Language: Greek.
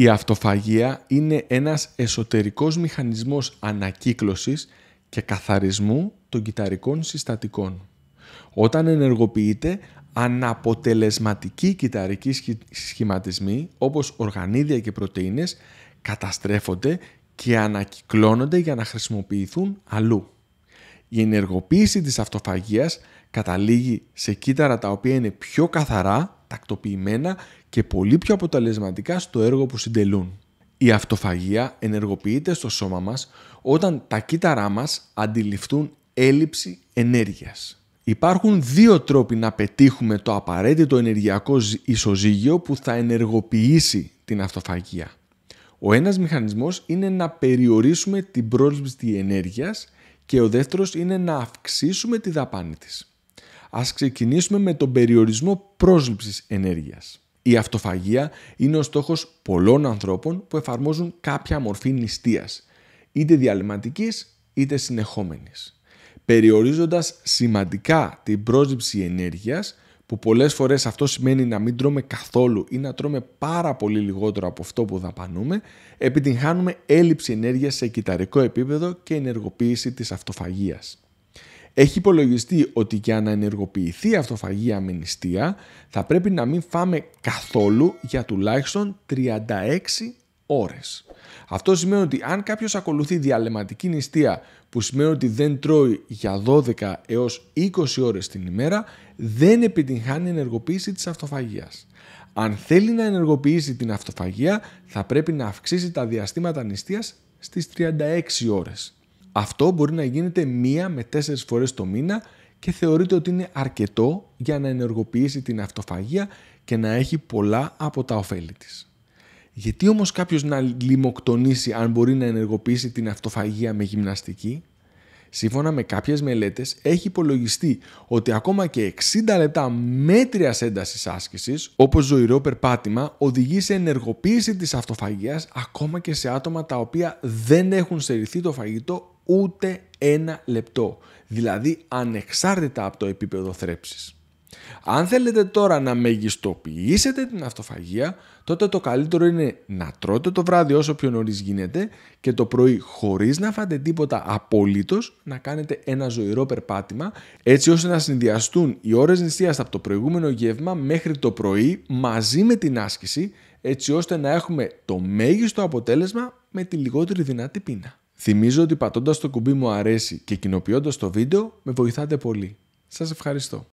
Η αυτοφαγία είναι ένας εσωτερικός μηχανισμός ανακύκλωσης και καθαρισμού των κυταρικών συστατικών. Όταν ενεργοποιείται, αναποτελεσματικοί κυταρικοί σχηματισμοί όπως οργανίδια και πρωτεΐνες καταστρέφονται και ανακυκλώνονται για να χρησιμοποιηθούν αλλού. Η ενεργοποίηση της αυτοφαγίας καταλήγει σε κύτταρα τα οποία είναι πιο καθαρά τακτοποιημένα και πολύ πιο αποτελεσματικά στο έργο που συντελούν. Η αυτοφαγία ενεργοποιείται στο σώμα μας όταν τα κύτταρά μας αντιληφθούν έλλειψη ενέργειας. Υπάρχουν δύο τρόποι να πετύχουμε το απαραίτητο ενεργειακό ισοζύγιο που θα ενεργοποιήσει την αυτοφαγία. Ο ένας μηχανισμός είναι να περιορίσουμε την πρόσληψη ενέργειας και ο δεύτερος είναι να αυξήσουμε τη δαπάνη της. Ας ξεκινήσουμε με τον περιορισμό πρόσληψης ενέργειας. Η αυτοφαγία είναι ο στόχος πολλών ανθρώπων που εφαρμόζουν κάποια μορφή νηστείας, είτε διαλυματικής είτε συνεχόμενης, περιορίζοντας σημαντικά την πρόσληψη ενέργειας που πολλές φορές αυτό σημαίνει να μην τρώμε καθόλου ή να τρώμε πάρα πολύ λιγότερο από αυτό που δαπανούμε, επιτυγχάνουμε έλλειψη ενέργειας σε κυταρικό επίπεδο και ενεργοποίηση της αυτοφαγίας. Έχει υπολογιστεί ότι για να ενεργοποιηθεί αυτοφαγία με νηστεία θα πρέπει να μην φάμε καθόλου για τουλάχιστον 36 ώρες. Αυτό σημαίνει ότι αν κάποιος ακολουθεί διαλεματική νηστεία που σημαίνει ότι δεν τρώει για 12 έως 20 ώρες την ημέρα δεν επιτυγχάνει ενεργοποίηση της αυτοφαγίας. Αν θέλει να ενεργοποιήσει την αυτοφαγία θα πρέπει να αυξήσει τα διαστήματα νηστείας στις 36 ώρες. Αυτό μπορεί να γίνεται μία με τέσσερις φορές το μήνα και θεωρείται ότι είναι αρκετό για να ενεργοποιήσει την αυτοφαγία και να έχει πολλά από τα ωφέλη της. Γιατί όμως κάποιος να λιμοκτονήσει αν μπορεί να ενεργοποιήσει την αυτοφαγία με γυμναστική? Σύμφωνα με κάποιες μελέτες έχει υπολογιστεί ότι ακόμα και 60 λεπτά μέτριας έντασης άσκησης όπως ζωηρό περπάτημα οδηγεί σε ενεργοποίηση της αυτοφαγίας ακόμα και σε άτομα τα οποία δεν έχουν στερηθεί το φαγητό ούτε ένα λεπτό, δηλαδή ανεξάρτητα από το επίπεδο θρέψης. Αν θέλετε τώρα να μεγιστοποιήσετε την αυτοφαγία, τότε το καλύτερο είναι να τρώτε το βράδυ όσο πιο νωρίς γίνεται και το πρωί χωρίς να φάτε τίποτα απολύτως να κάνετε ένα ζωηρό περπάτημα έτσι ώστε να συνδυαστούν οι ώρες νηστείας από το προηγούμενο γεύμα μέχρι το πρωί μαζί με την άσκηση έτσι ώστε να έχουμε το μέγιστο αποτέλεσμα με τη λιγότερη δυνατή πείνα. Θυμίζω ότι πατώντας το κουμπί μου αρέσει και κοινοποιώντας το βίντεο με βοηθάτε πολύ. Σας ευχαριστώ.